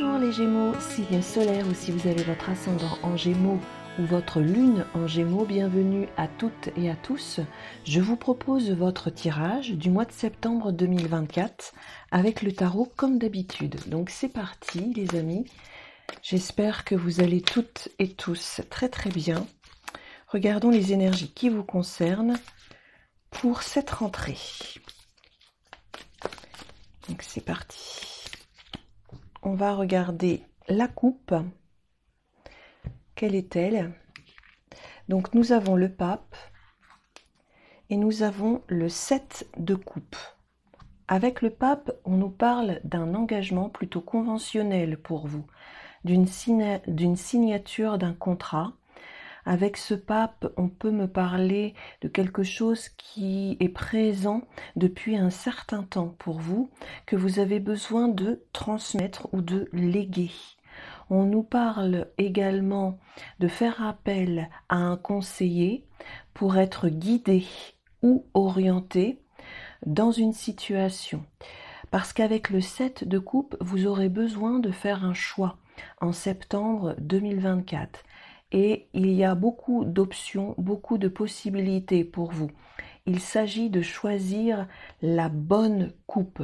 Bonjour les Gémeaux, signe solaire ou si vous avez votre ascendant en Gémeaux ou votre lune en Gémeaux, bienvenue à toutes et à tous. Je vous propose votre tirage du mois de septembre 2024 avec le tarot comme d'habitude. Donc c'est parti les amis. J'espère que vous allez toutes et tous très très bien. Regardons les énergies qui vous concernent pour cette rentrée. Donc c'est parti on va regarder la coupe. Quelle est-elle Donc nous avons le pape et nous avons le 7 de coupe. Avec le pape, on nous parle d'un engagement plutôt conventionnel pour vous, d'une signature d'un contrat avec ce pape, on peut me parler de quelque chose qui est présent depuis un certain temps pour vous, que vous avez besoin de transmettre ou de léguer. On nous parle également de faire appel à un conseiller pour être guidé ou orienté dans une situation. Parce qu'avec le 7 de coupe, vous aurez besoin de faire un choix en septembre 2024 et il y a beaucoup d'options, beaucoup de possibilités pour vous. Il s'agit de choisir la bonne coupe.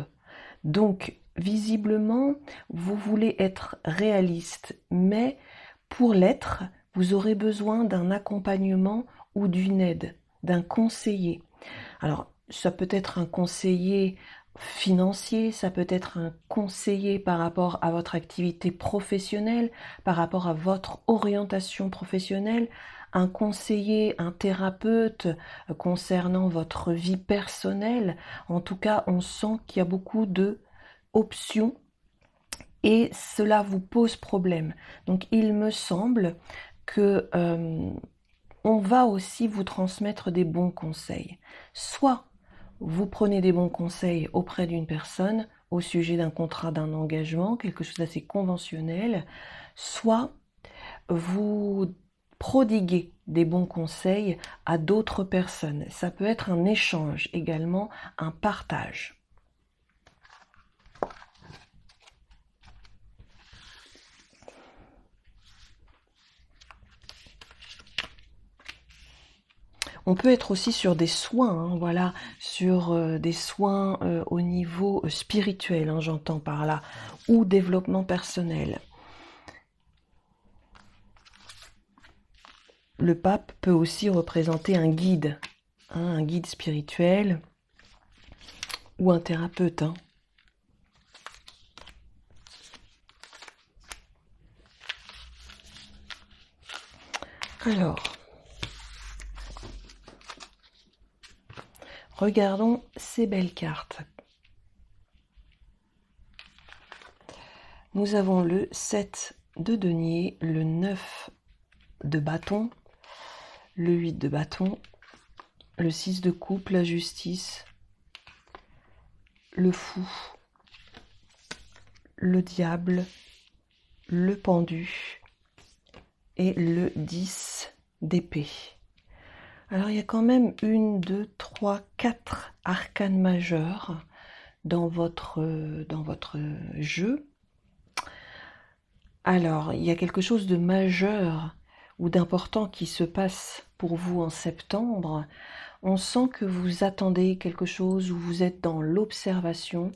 Donc, visiblement, vous voulez être réaliste, mais pour l'être, vous aurez besoin d'un accompagnement ou d'une aide, d'un conseiller. Alors, ça peut être un conseiller financier, ça peut être un conseiller par rapport à votre activité professionnelle, par rapport à votre orientation professionnelle, un conseiller, un thérapeute euh, concernant votre vie personnelle. En tout cas, on sent qu'il y a beaucoup de options et cela vous pose problème. Donc il me semble que euh, on va aussi vous transmettre des bons conseils. Soit vous prenez des bons conseils auprès d'une personne au sujet d'un contrat, d'un engagement, quelque chose d'assez conventionnel, soit vous prodiguez des bons conseils à d'autres personnes. Ça peut être un échange également, un partage. On peut être aussi sur des soins, hein, voilà, sur euh, des soins euh, au niveau euh, spirituel, hein, j'entends par là, ou développement personnel. Le pape peut aussi représenter un guide, hein, un guide spirituel ou un thérapeute. Alors, Regardons ces belles cartes. Nous avons le 7 de denier, le 9 de bâton, le 8 de bâton, le 6 de coupe, la justice, le fou, le diable, le pendu et le 10 d'épée. Alors il y a quand même une, deux, trois, quatre arcanes majeurs dans votre, dans votre jeu. Alors, il y a quelque chose de majeur ou d'important qui se passe pour vous en septembre. On sent que vous attendez quelque chose ou vous êtes dans l'observation.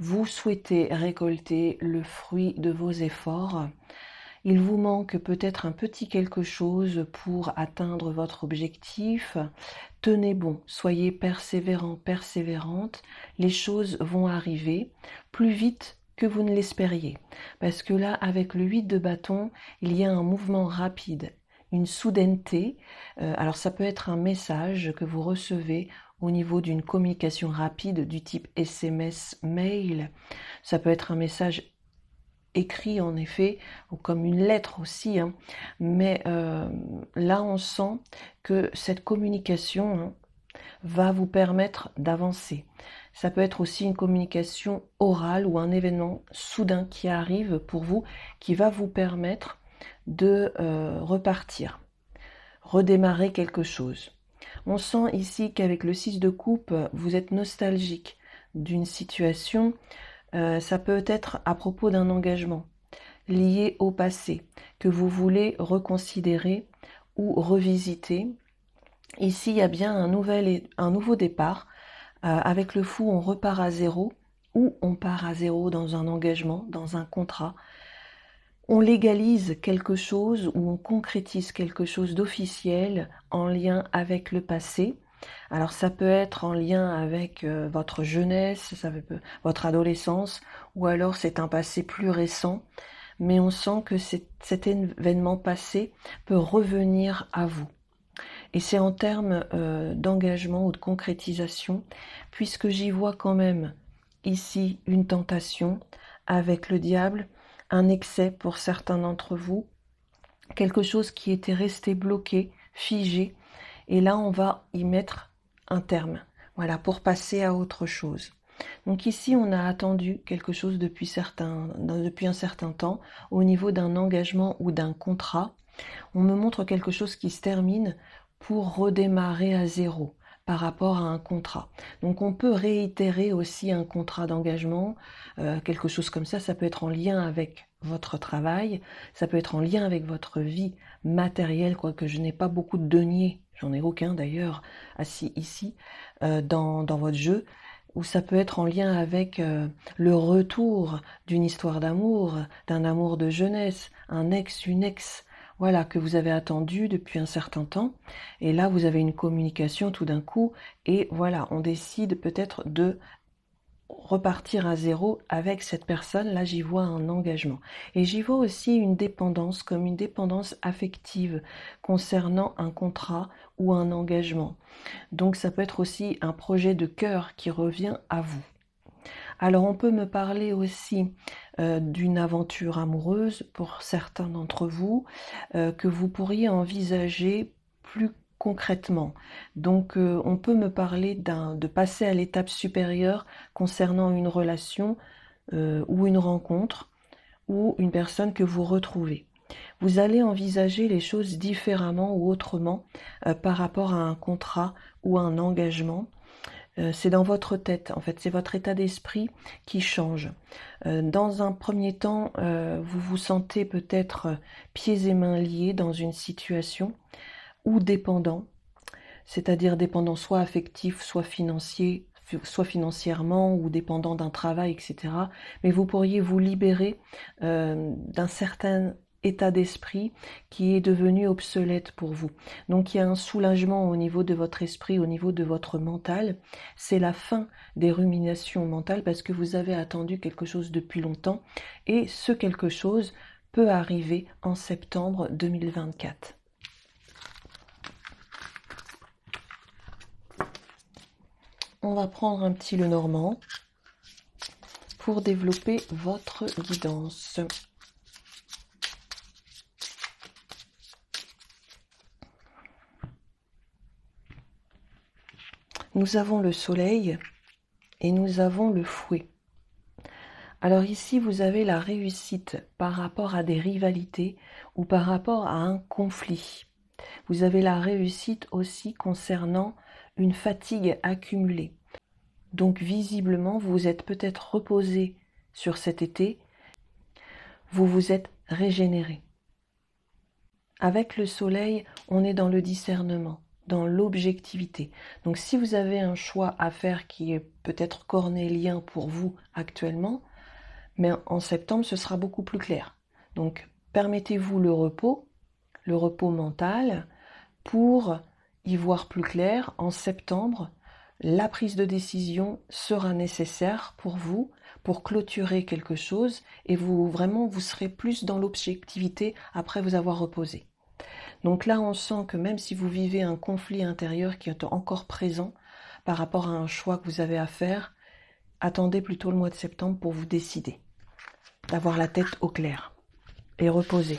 Vous souhaitez récolter le fruit de vos efforts. Il vous manque peut-être un petit quelque chose pour atteindre votre objectif. Tenez bon, soyez persévérant, persévérante. Les choses vont arriver plus vite que vous ne l'espériez. Parce que là, avec le 8 de bâton, il y a un mouvement rapide, une soudaineté. Euh, alors ça peut être un message que vous recevez au niveau d'une communication rapide du type SMS, mail. Ça peut être un message écrit en effet, ou comme une lettre aussi, hein. mais euh, là on sent que cette communication hein, va vous permettre d'avancer. Ça peut être aussi une communication orale ou un événement soudain qui arrive pour vous, qui va vous permettre de euh, repartir, redémarrer quelque chose. On sent ici qu'avec le 6 de coupe, vous êtes nostalgique d'une situation, euh, ça peut être à propos d'un engagement lié au passé que vous voulez reconsidérer ou revisiter. Ici, il y a bien un, un nouveau départ. Euh, avec le fou, on repart à zéro ou on part à zéro dans un engagement, dans un contrat. On légalise quelque chose ou on concrétise quelque chose d'officiel en lien avec le passé alors ça peut être en lien avec euh, votre jeunesse, ça votre adolescence, ou alors c'est un passé plus récent, mais on sent que cet événement passé peut revenir à vous. Et c'est en termes euh, d'engagement ou de concrétisation, puisque j'y vois quand même ici une tentation avec le diable, un excès pour certains d'entre vous, quelque chose qui était resté bloqué, figé, et là, on va y mettre un terme. Voilà, pour passer à autre chose. Donc ici, on a attendu quelque chose depuis, certains, depuis un certain temps au niveau d'un engagement ou d'un contrat. On me montre quelque chose qui se termine pour redémarrer à zéro par rapport à un contrat. Donc on peut réitérer aussi un contrat d'engagement, euh, quelque chose comme ça, ça peut être en lien avec votre travail, ça peut être en lien avec votre vie matérielle, quoique je n'ai pas beaucoup de deniers j'en ai aucun d'ailleurs, assis ici, euh, dans, votre jeu, où ça peut être en lien avec euh, le retour d'une histoire d'amour, d'un amour de jeunesse, un ex, une ex, voilà, que vous avez attendu depuis un certain temps. Et là, vous avez une communication tout d'un coup, et voilà, on décide peut-être de repartir à zéro avec cette personne, là j'y vois un engagement. Et j'y vois aussi une dépendance, comme une dépendance affective concernant un contrat ou un engagement. Donc ça peut être aussi un projet de cœur qui revient à vous. Alors on peut me parler aussi euh, d'une aventure amoureuse pour certains d'entre vous euh, que vous pourriez envisager plus concrètement. Donc euh, on peut me parler de passer à l'étape supérieure concernant une relation euh, ou une rencontre ou une personne que vous retrouvez. Vous allez envisager les choses différemment ou autrement euh, par rapport à un contrat ou un engagement. C'est dans votre tête, en fait, c'est votre état d'esprit qui change. Dans un premier temps, vous vous sentez peut-être pieds et mains liés dans une situation, ou dépendant, c'est-à-dire dépendant soit affectif, soit financier, soit financièrement ou dépendant d'un travail, etc. Mais vous pourriez vous libérer euh, d'un certain état d'esprit qui est devenu obsolète pour vous. Donc il y a un soulagement au niveau de votre esprit, au niveau de votre mental. C'est la fin des ruminations mentales parce que vous avez attendu quelque chose depuis longtemps et ce quelque chose peut arriver en septembre 2024. on va prendre un petit le normand pour développer votre guidance. Nous avons le soleil et nous avons le fouet. Alors ici, vous avez la réussite par rapport à des rivalités ou par rapport à un conflit. Vous avez la réussite aussi concernant une fatigue accumulée. Donc visiblement, vous êtes peut-être reposé sur cet été, vous vous êtes régénéré. Avec le soleil, on est dans le discernement, dans l'objectivité. Donc si vous avez un choix à faire qui est peut-être cornélien pour vous actuellement, mais en septembre, ce sera beaucoup plus clair. Donc permettez-vous le repos, le repos mental, pour y voir plus clair, en septembre, la prise de décision sera nécessaire pour vous, pour clôturer quelque chose, et vous vraiment vous serez plus dans l'objectivité après vous avoir reposé. Donc là, on sent que même si vous vivez un conflit intérieur qui est encore présent par rapport à un choix que vous avez à faire, attendez plutôt le mois de septembre pour vous décider, d'avoir la tête au clair et reposer.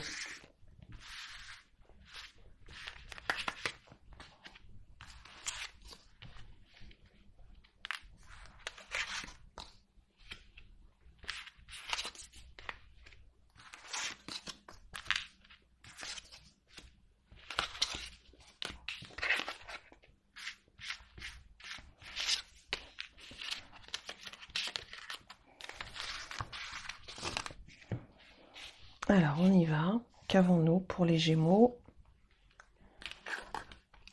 Alors, on y va. Qu'avons-nous pour les Gémeaux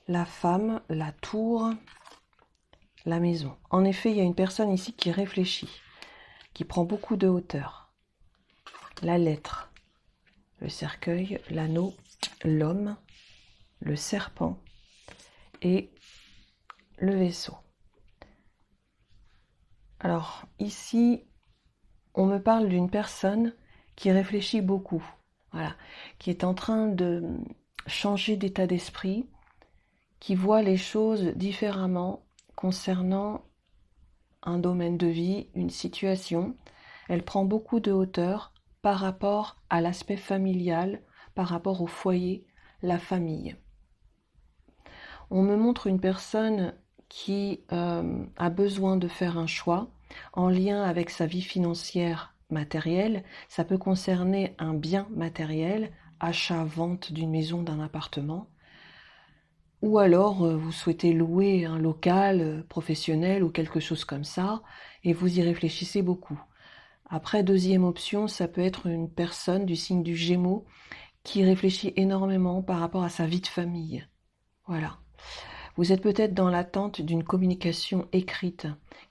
La femme, la tour, la maison. En effet, il y a une personne ici qui réfléchit, qui prend beaucoup de hauteur. La lettre, le cercueil, l'anneau, l'homme, le serpent et le vaisseau. Alors ici, on me parle d'une personne qui réfléchit beaucoup, voilà, qui est en train de changer d'état d'esprit, qui voit les choses différemment concernant un domaine de vie, une situation. Elle prend beaucoup de hauteur par rapport à l'aspect familial, par rapport au foyer, la famille. On me montre une personne qui euh, a besoin de faire un choix en lien avec sa vie financière matériel, ça peut concerner un bien matériel, achat, vente d'une maison, d'un appartement, ou alors euh, vous souhaitez louer un local euh, professionnel ou quelque chose comme ça, et vous y réfléchissez beaucoup. Après, deuxième option, ça peut être une personne du signe du Gémeaux qui réfléchit énormément par rapport à sa vie de famille. Voilà. Vous êtes peut-être dans l'attente d'une communication écrite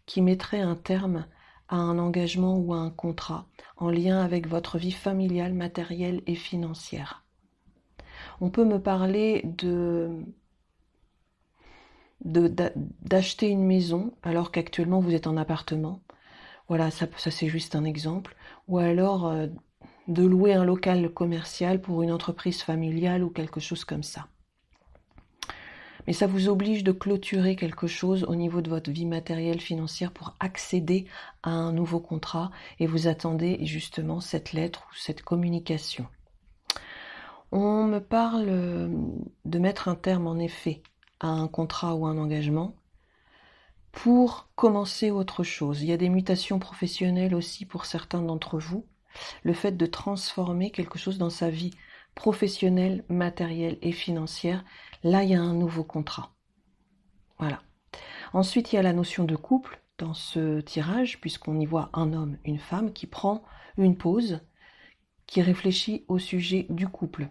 qui mettrait un terme à un engagement ou à un contrat en lien avec votre vie familiale, matérielle et financière. On peut me parler de d'acheter une maison alors qu'actuellement vous êtes en appartement. Voilà, ça, c'est juste un exemple. Ou alors euh, de louer un local commercial pour une entreprise familiale ou quelque chose comme ça mais ça vous oblige de clôturer quelque chose au niveau de votre vie matérielle financière pour accéder à un nouveau contrat et vous attendez justement cette lettre ou cette communication. On me parle euh, de mettre un terme en effet à un contrat ou un engagement pour commencer autre chose. Il y a des mutations professionnelles aussi pour certains d'entre vous. Le fait de transformer quelque chose dans sa vie professionnelle, matérielle et financière, Là, il y a un nouveau contrat. Voilà. Ensuite, il y a la notion de couple dans ce tirage, puisqu'on y voit un homme, une femme qui prend une pause, qui réfléchit au sujet du couple.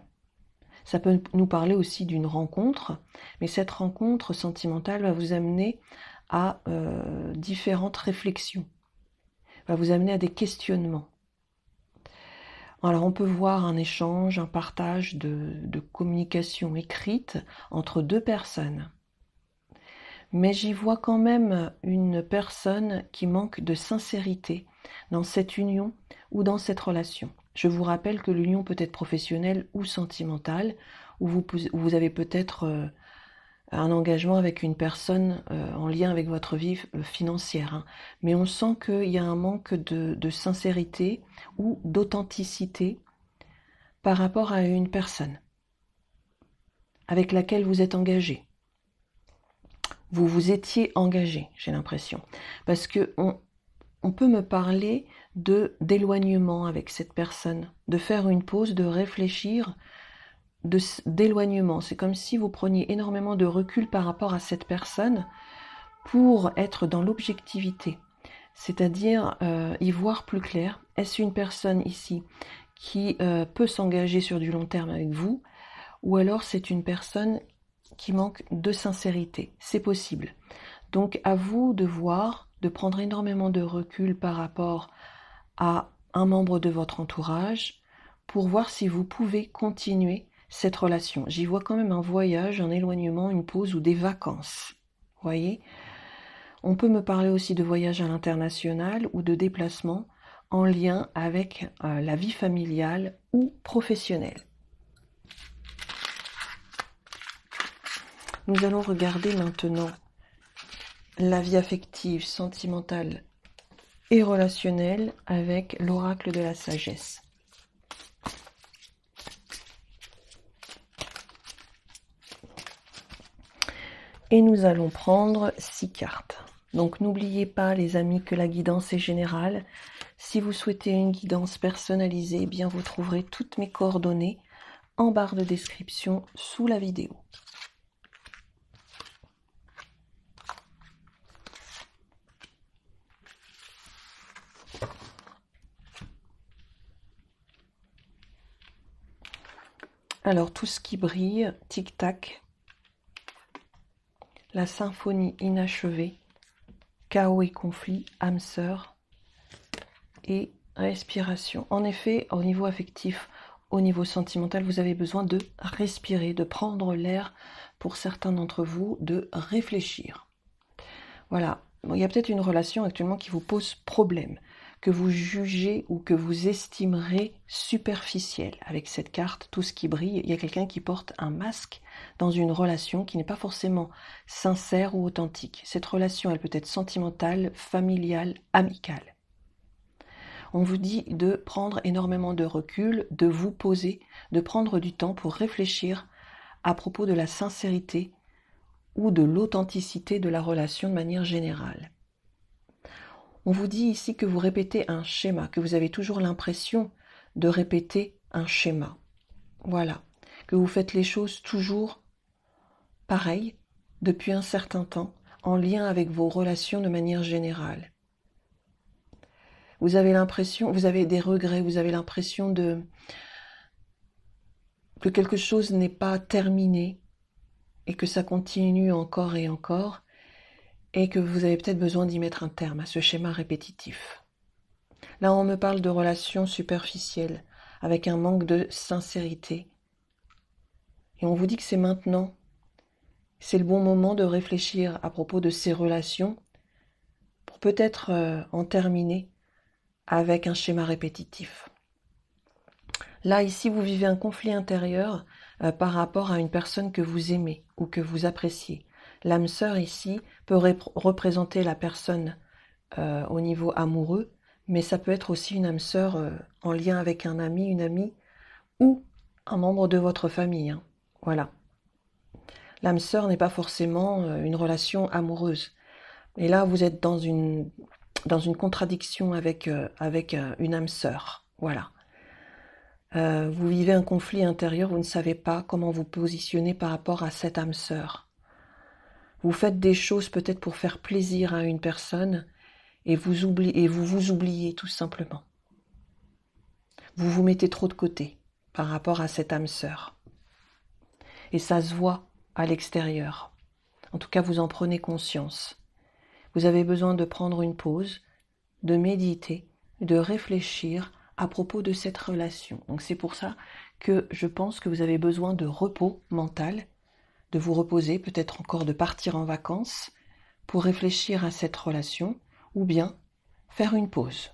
Ça peut nous parler aussi d'une rencontre, mais cette rencontre sentimentale va vous amener à euh, différentes réflexions, va vous amener à des questionnements. Alors on peut voir un échange, un partage de, communication écrite entre deux personnes. Mais j'y vois quand même une personne qui manque de sincérité dans cette union ou dans cette relation. Je vous rappelle que l'union peut être professionnelle ou sentimentale, où vous avez peut-être euh, un engagement avec une personne euh, en lien avec votre vie euh, financière. Hein. Mais on sent qu'il y a un manque de, sincérité ou d'authenticité par rapport à une personne avec laquelle vous êtes engagé. Vous vous étiez engagé, j'ai l'impression. Parce que on peut me parler de d'éloignement avec cette personne, de faire une pause, de réfléchir d'éloignement. C'est comme si vous preniez énormément de recul par rapport à cette personne pour être dans l'objectivité, c'est-à-dire euh, y voir plus clair. Est-ce une personne ici qui euh, peut s'engager sur du long terme avec vous ou alors c'est une personne qui manque de sincérité C'est possible. Donc à vous de voir, de prendre énormément de recul par rapport à un membre de votre entourage pour voir si vous pouvez continuer cette relation. J'y vois quand même un voyage, un éloignement, une pause ou des vacances. Voyez On peut me parler aussi de voyage à l'international ou de déplacement en lien avec euh, la vie familiale ou professionnelle. Nous allons regarder maintenant la vie affective, sentimentale et relationnelle avec l'oracle de la sagesse. Et nous allons prendre six cartes. Donc n'oubliez pas les amis que la guidance est générale. Si vous souhaitez une guidance personnalisée, eh bien vous trouverez toutes mes coordonnées en barre de description sous la vidéo. Alors tout ce qui brille, tic-tac, la symphonie inachevée, Chaos et conflit, âme sœur et respiration. En effet, au niveau affectif, au niveau sentimental, vous avez besoin de respirer, de prendre l'air pour certains d'entre vous, de réfléchir. Voilà, il y a peut-être une relation actuellement qui vous pose problème que vous jugez ou que vous estimerez superficiel. Avec cette carte, tout ce qui brille, il y a quelqu'un qui porte un masque dans une relation qui n'est pas forcément sincère ou authentique. Cette relation, elle peut être sentimentale, familiale, amicale. On vous dit de prendre énormément de recul, de vous poser, de prendre du temps pour réfléchir à propos de la sincérité ou de l'authenticité de la relation de manière générale. On vous dit ici que vous répétez un schéma, que vous avez toujours l'impression de répéter un schéma. Voilà, que vous faites les choses toujours pareilles depuis un certain temps, en lien avec vos relations de manière générale. Vous avez l'impression, vous avez des regrets, vous avez l'impression de que quelque chose n'est pas terminé et que ça continue encore et encore et que vous avez peut-être besoin d'y mettre un terme à ce schéma répétitif. Là, on me parle de relations superficielles, avec un manque de sincérité. Et on vous dit que c'est maintenant. C'est le bon moment de réfléchir à propos de ces relations pour peut-être euh, en terminer avec un schéma répétitif. Là, ici, vous vivez un conflit intérieur euh, par rapport à une personne que vous aimez ou que vous appréciez, L'âme sœur ici peut représenter la personne euh, au niveau amoureux, mais ça peut être aussi une âme sœur euh, en lien avec un ami, une amie ou un membre de votre famille. Hein. Voilà. L'âme sœur n'est pas forcément euh, une relation amoureuse. Et là, vous êtes dans une, contradiction avec, avec une âme sœur. Voilà. vous vivez un conflit intérieur, vous ne savez pas comment vous positionner par rapport à cette âme sœur. Vous faites des choses peut-être pour faire plaisir à une personne et vous, oubliez, vous vous oubliez tout simplement. Vous vous mettez trop de côté par rapport à cette âme sœur. Et ça se voit à l'extérieur. En tout cas, vous en prenez conscience. Vous avez besoin de prendre une pause, de méditer, de réfléchir à propos de cette relation. Donc c'est pour ça que je pense que vous avez besoin de repos mental de vous reposer, peut-être encore de partir en vacances pour réfléchir à cette relation ou bien faire une pause.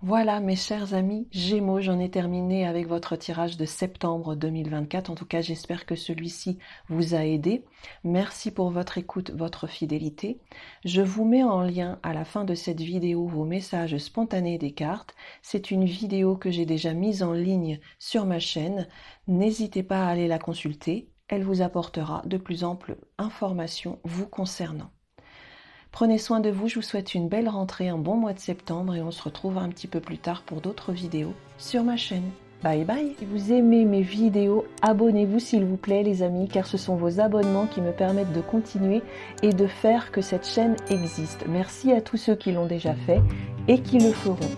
Voilà mes chers amis Gémeaux, j'en ai terminé avec votre tirage de septembre 2024. En tout cas, j'espère que celui-ci vous a aidé. Merci pour votre écoute, votre fidélité. Je vous mets en lien à la fin de cette vidéo vos messages spontanés des cartes. C'est une vidéo que j'ai déjà mise en ligne sur ma chaîne. N'hésitez pas à aller la consulter elle vous apportera de plus amples informations vous concernant. Prenez soin de vous, je vous souhaite une belle rentrée, un bon mois de septembre et on se retrouve un petit peu plus tard pour d'autres vidéos sur ma chaîne. Bye bye Si vous aimez mes vidéos, abonnez-vous s'il vous plaît les amis, car ce sont vos abonnements qui me permettent de continuer et de faire que cette chaîne existe. Merci à tous ceux qui l'ont déjà fait et qui le feront.